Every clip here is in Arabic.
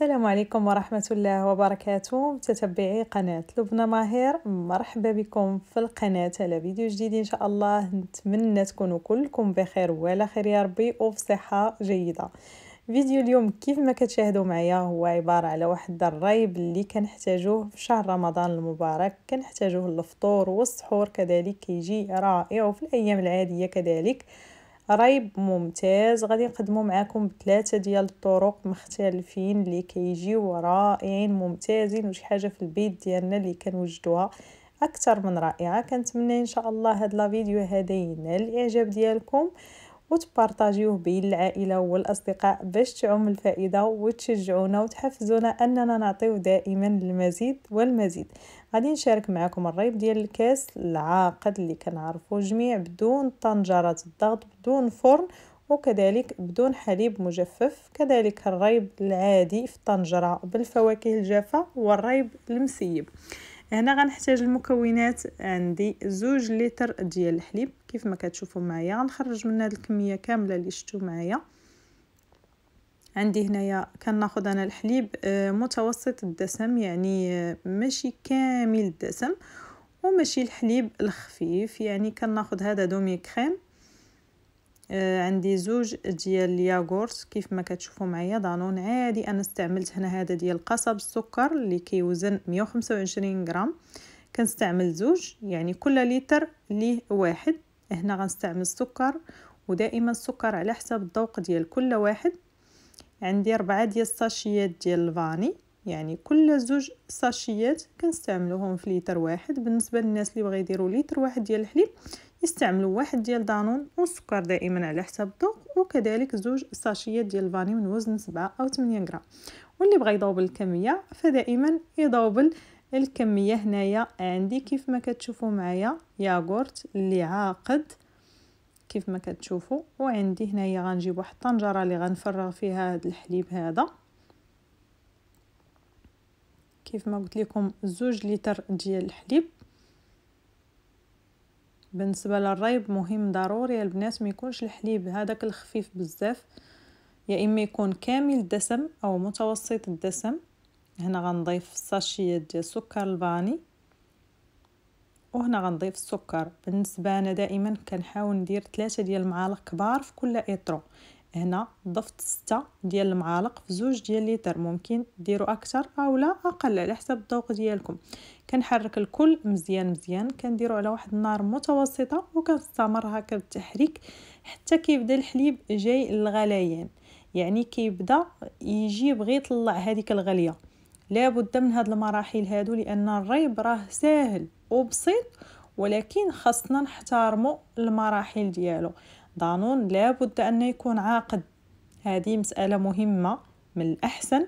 السلام عليكم ورحمة الله وبركاته متتبعي قناة لبنى ماهر مرحبا بكم في القناة على فيديو جديد إن شاء الله نتمنى تكونوا كلكم بخير وعلى خير يا ربي وفي صحة جيدة فيديو اليوم كيف ما كتشاهدوا معايا هو عبارة على واحد الريب اللي كنحتاجوه في شهر رمضان المبارك كنحتاجوه للفطور والسحور كذلك كيجي رائع وفي الأيام العادية كذلك ريب ممتاز غادي نقدمو معاكم بثلاثه ديال الطرق مختلفين اللي كيجيو رائعين ممتازين وشي حاجه في البيت ديالنا اللي كنوجدوها اكثر من رائعه كنتمنى ان شاء الله هاد لا فيديو هذا ينال الاعجاب ديالكم وتبارطاجيوه بين العائلة والأصدقاء باش تعم الفائدة وتشجعونا وتحفزونا أننا نعطيو دائما المزيد والمزيد غادي نشارك معكم الريب ديال الكاس العاقد اللي كنعرفو جميع بدون طنجرة الضغط بدون فرن وكذلك بدون حليب مجفف كذلك الريب العادي في الطنجرة بالفواكه الجافة والريب المسيب هنا غنحتاج المكونات عندي زوج لتر ديال الحليب كيف ما كتشوفوا معايا غنخرج من هذه الكميه كامله اللي شفتوا معايا عندي هنايا كناخذ انا الحليب آه، متوسط الدسم يعني آه، ماشي كامل الدسم وماشي الحليب الخفيف يعني كناخذ هذا دومي كريم آه، عندي زوج ديال الياغورت كيف ما كتشوفوا معايا دانون عادي انا استعملت هنا هذا ديال قصب السكر اللي كيوزن 125 غرام كنستعمل زوج يعني كل لتر ليه واحد هنا غنستعمل السكر ودائما السكر على حسب الذوق ديال كل واحد عندي أربعة ديال الساشيات ديال الفاني يعني كل زوج ساشيات كنستعملوهم في لتر واحد بالنسبه للناس اللي بغا يديروا لتر واحد ديال الحليب استعملوا واحد ديال دانون والسكر دائما على حساب الذوق وكذلك زوج ساشيات ديال الفاني من وزن 7 او 8 غرام واللي بغى يضوبل الكميه فدائما يضوبل الكميه هنايا عندي كيف ما كتشوفوا معايا ياغورت اللي عاقد كيف ما كتشوفوا وعندي هنايا غنجيب واحد الطنجره اللي غنفرغ فيها هذا الحليب هذا كيف ما قلت لكم زوج لتر ديال الحليب بالنسبه للريب مهم ضروري البنات ما يكونش الحليب هذاك الخفيف بزاف يا اما يكون كامل الدسم او متوسط الدسم هنا غنضيف الساشيه ديال سكر الفاني وهنا غنضيف السكر بالنسبه انا دائما كنحاول ندير ثلاثة ديال المعالق كبار في كل اطرو هنا ضفت ستة ديال المعالق في زوج ديال الليتر ممكن ديروا اكثر اولا اقل على حسب الذوق ديالكم كنحرك الكل مزيان مزيان كنديروا على واحد النار متوسطه وكنستمر هكا بالتحريك حتى كيبدا الحليب جاي للغليان يعني كيبدا يجي بغي يطلع هذيك الغليه لابد من هاد المراحل هادو لان الريب راه ساهل وبسيط ولكن خاصنا نحترموا المراحل ديالو ضانون لابد أن يكون عاقد هذه مسألة مهمة من الأحسن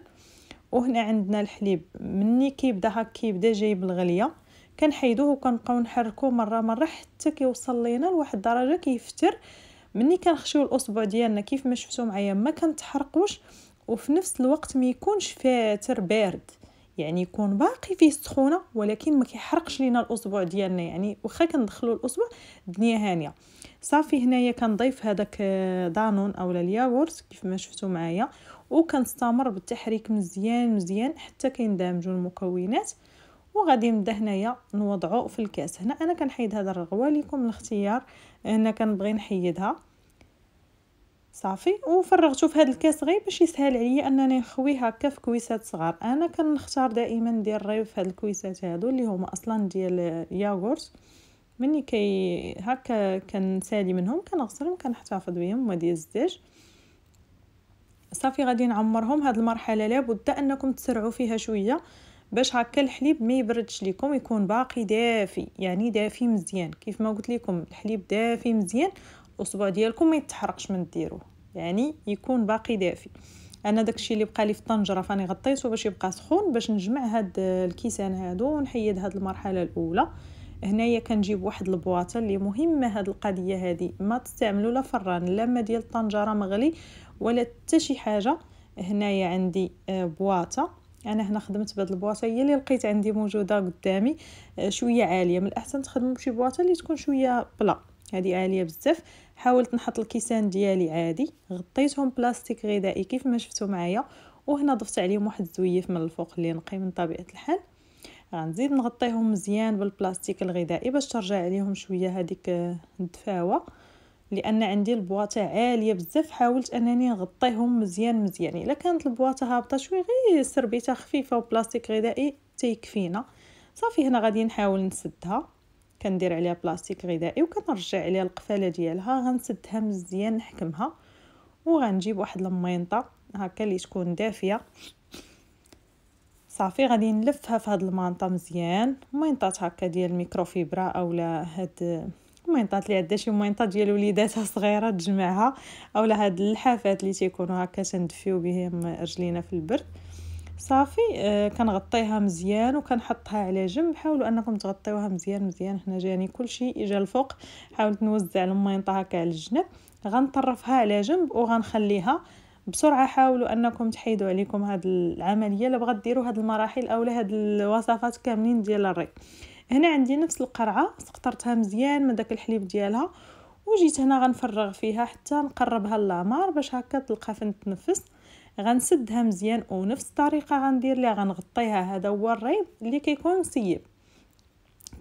وهنا عندنا الحليب مني كيبدا هاك كيبدا جايب الغليه كنحيدوه وكنبقاو نحركوه مره مره حتى كيوصل لينا لواحد الدرجه كيفتر مني كنخشيو الاصبع ديالنا كيف ما شفتو معايا ما كنتحرقوش وفي نفس الوقت ما يكونش فاتر بارد يعني يكون باقي فيه السخونه ولكن ما كيحرقش لينا الاصبع ديالنا يعني واخا كندخلو الاصبع الدنيا هانيه صافي هنايا كنضيف هذاك آه، دانون اولا الياغورت كيف ما شفتوا معايا وكنستمر بالتحريك مزيان مزيان حتى كيندمجوا المكونات وغادي نبدا هنايا نوضعو في الكاس هنا انا كنحيد هذا الرغوه ليكم الاختيار أنا كنبغي نحيدها صافي وفرغته في هذا الكاس غير باش يسهل عليا انني نخويه هكا في كويسات صغار انا كنختار دائما ندير في هاد الكويسات هادو اللي هما اصلا ديال ياغورت مني كي هكا كنسالي منهم كنغسلهم كنحتفظ بهم هما ديال الزجاج صافي غادي نعمرهم هاد المرحله لابد انكم تسرعوا فيها شويه باش هكا الحليب ما يبردش ليكم يكون باقي دافي يعني دافي مزيان كيف ما قلت لكم الحليب دافي مزيان الاصبع ديالكم ما يتحرقش من ديروه يعني يكون باقي دافي انا داكشي اللي بقى لي في الطنجره فاني غطيته باش يبقى سخون باش نجمع هاد الكيسان هادو ونحيد هاد المرحله الاولى هنايا كنجيب واحد البواطه اللي مهمه هاد القضيه هادي ما تستعملوا لا فران لا ما ديال الطنجره مغلي ولا حتى شي حاجه هنايا عندي آه، بواطه انا هنا خدمت بهاد البواطه هي اللي لقيت عندي موجوده قدامي آه، شويه عاليه من الاحسن تخدموا بشي بواطه اللي تكون شويه بلا هذه عاليه بزاف حاولت نحط الكيسان ديالي عادي غطيتهم بلاستيك غذائي كيف ما شفتوا معايا وهنا ضفت عليهم واحد الزويف من الفوق اللي نقي من طبيعه الحال غنزيد نغطيهم مزيان بالبلاستيك الغذائي باش ترجع عليهم شويه هذيك آه، الدفاوه لان عندي البواطه عاليه بزاف حاولت انني نغطيهم مزيان مزيان الا كانت البواطه هابطه شويه غير سربيتها خفيفه وبلاستيك غذائي تيكفينا صافي هنا غادي نحاول نسدها كندير عليها بلاستيك غذائي وكنرجع عليها القفاله ديالها غنسدها مزيان نحكمها وغنجيب واحد المينطه هكا اللي تكون دافيه صافي غادي نلفها في هاد المانطه مزيان مينطات هكا ديال الميكروفيبرا اولا هاد المينطات اللي عندها شي مينطه ديال وليداتها صغيره تجمعها اولا هاد اللحافات اللي تيكونوا هكا تندفيو بهم رجلينا في البرد صافي آه كنغطيها مزيان وكنحطها على جنب حاولوا انكم تغطيوها مزيان مزيان هنا جاني كلشي اجا الفوق حاولت نوزع المينطه هكا على الجنب غنطرفها على جنب وغنخليها بسرعه حاولوا انكم تحيدوا عليكم هاد العمليه الا بغات ديروا هاد المراحل اولا هاد الوصفات كاملين ديال الري هنا عندي نفس القرعه سقطرتها مزيان من داك الحليب ديالها وجيت هنا غنفرغ فيها حتى نقربها للعمار باش هكا تلقى فين تنفس غنسدها مزيان ونفس الطريقه غندير ليها غنغطيها هذا هو الريب اللي كيكون سيب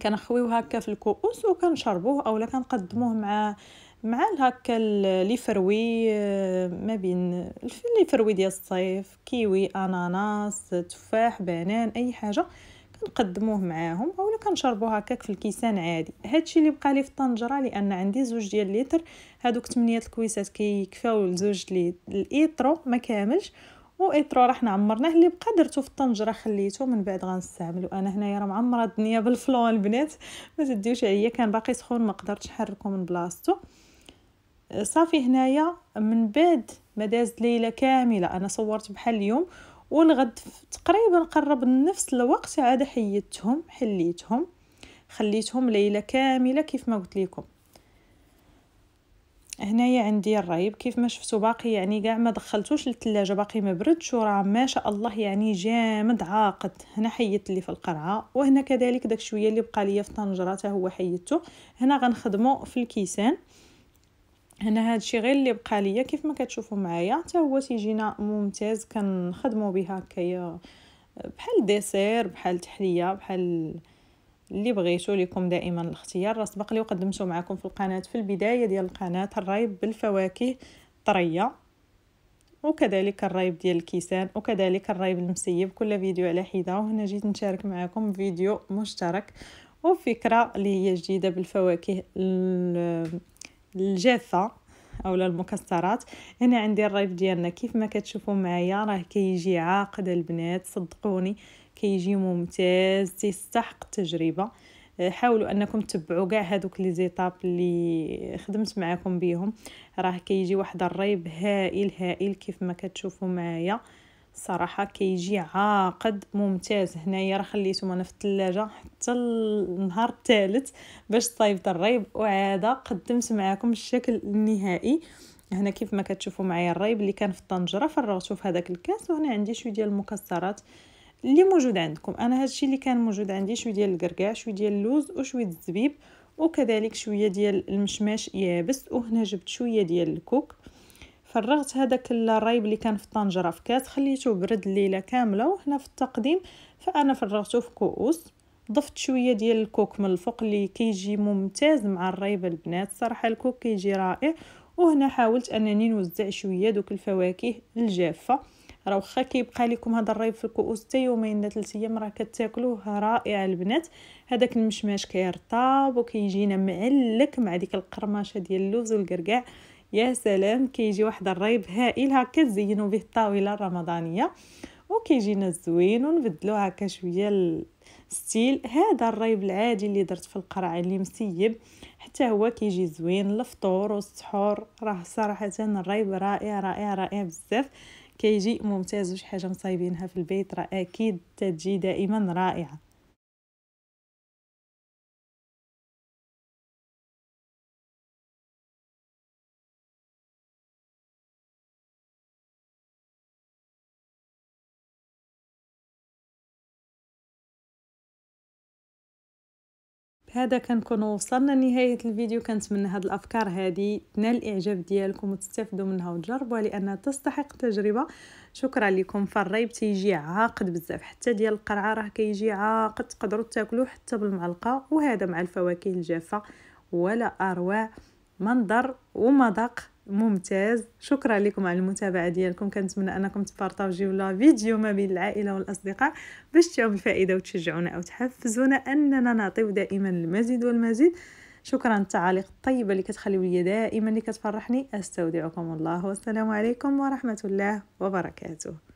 كنخويوه هكا في الكؤوس وكنشربوه اولا كنقدموه مع مع هكا لي فروي آه، ما بين لي فروي ديال الصيف كيوي اناناس تفاح بنان اي حاجه نقدموه معاهم اولا كنشربوه هكاك في الكيسان عادي هادشي اللي بقى لي في الطنجره لان عندي زوج ديال اللتر هادوك 8 الكويسات كيكفاو لزوج لي الايترو ما كاملش وايترو راه حنا عمرناه اللي بقى درتو في الطنجره خليته من بعد غنستعملو انا هنايا راه معمره الدنيا بالفلون البنات ما تديوش عليا كان باقي سخون ما قدرتش نحركو من بلاصتو صافي هنايا من بعد ما دازت ليله كامله انا صورت بحال اليوم والغد تقريبا قرب نفس الوقت عاد حيدتهم حليتهم خليتهم ليله كامله كيف ما قلت لكم هنايا عندي الريب كيف ما شفتوا باقي يعني كاع ما دخلتوش للثلاجه باقي ما بردش وراه ما شاء الله يعني جامد عاقد هنا حيدت لي في القرعه وهنا كذلك داك شويه اللي بقى ليا في الطنجره هو حيدته هنا غنخدمو في الكيسان هنا هذا الشيء غير اللي بقى ليا كيف ما كتشوفوا معايا حتى هو تيجينا ممتاز كنخدموا به هكايا بحال ديسير بحال تحليه بحال اللي بغيتو لكم دائما الاختيار راه سبق لي وقدمته معكم في القناه في البدايه ديال القناه الرايب بالفواكه طريه وكذلك الرايب ديال الكيسان وكذلك الرايب المسيب كل فيديو على حده وهنا جيت نشارك معكم فيديو مشترك وفكره اللي هي جديده بالفواكه الجافه اولا المكسرات هنا عندي الريف ديالنا كيف ما كتشوفوا معايا راه كيجي عاقد البنات صدقوني كيجي ممتاز تيستحق التجربه آه، حاولوا انكم تبعوا كاع هذوك لي زيتاب اللي خدمت معاكم بيهم راه كيجي واحد الريب هائل هائل كيف ما كتشوفوا معايا آه صراحه كيجي عاقد ممتاز هنايا راه خليتهم انا في الثلاجه حتى النهار الثالث باش طيب الريب وعاده قدمت معاكم الشكل النهائي هنا كيف ما كتشوفوا معايا الريب اللي كان في الطنجره فرغته في هذاك الكاس وهنا عندي شويه ديال المكسرات اللي موجود عندكم انا الشيء اللي كان موجود عندي شويه ديال الكركاع شويه ديال اللوز وشويه الزبيب وكذلك شويه ديال المشماش يابس وهنا جبت شويه ديال الكوك فرغت هذاك الريب اللي كان في الطنجره في كاس خليته برد الليله كامله وهنا في التقديم فانا فرغته في كؤوس ضفت شويه ديال الكوك من الفوق اللي كيجي ممتاز مع الريب البنات صراحه الكوك كيجي رائع وهنا حاولت انني نوزع شويه دوك الفواكه الجافه راه واخا كيبقى لكم هذا الريب في الكؤوس حتى يومين ولا ثلاث ايام راه كتاكلوه رائع البنات هذاك المشماش كيرطاب وكيجينا معلك مع ديك القرمشه ديال اللوز والقرقاع يا سلام كيجي واحد الريب هائل هكا تزينوا به الطاوله الرمضانيه وكيجينا زوين ونبدلو هكا شويه الستيل هذا الريب العادي اللي درت في القرعه اللي مسيب حتى هو كيجي زوين للفطور والسحور راه صراحه الريب رائع رائع رائع بزاف كيجي ممتاز وش حاجه مصايبينها في البيت راه اكيد تجي دائما رائعه هذا كنكون وصلنا لنهايه الفيديو كنتمنى هاد الافكار هذه تنال الاعجاب ديالكم وتستفدوا منها وتجربوها لانها تستحق التجربه شكرا لكم فالريب تيجي عاقد بزاف حتى ديال القرعه راه كيجي عاقد تقدروا تاكلوه حتى بالمعلقه وهذا مع الفواكه الجافه ولا اروع منظر ومذاق ممتاز شكرا لكم على المتابعه ديالكم كنتمنى انكم تبارطاجيو لا فيديو ما بين العائله والاصدقاء باش تعم الفائده وتشجعونا او تحفزونا اننا نعطيو دائما المزيد والمزيد شكرا التعاليق الطيبه اللي كتخليو لي دائما اللي كتفرحني استودعكم الله والسلام عليكم ورحمه الله وبركاته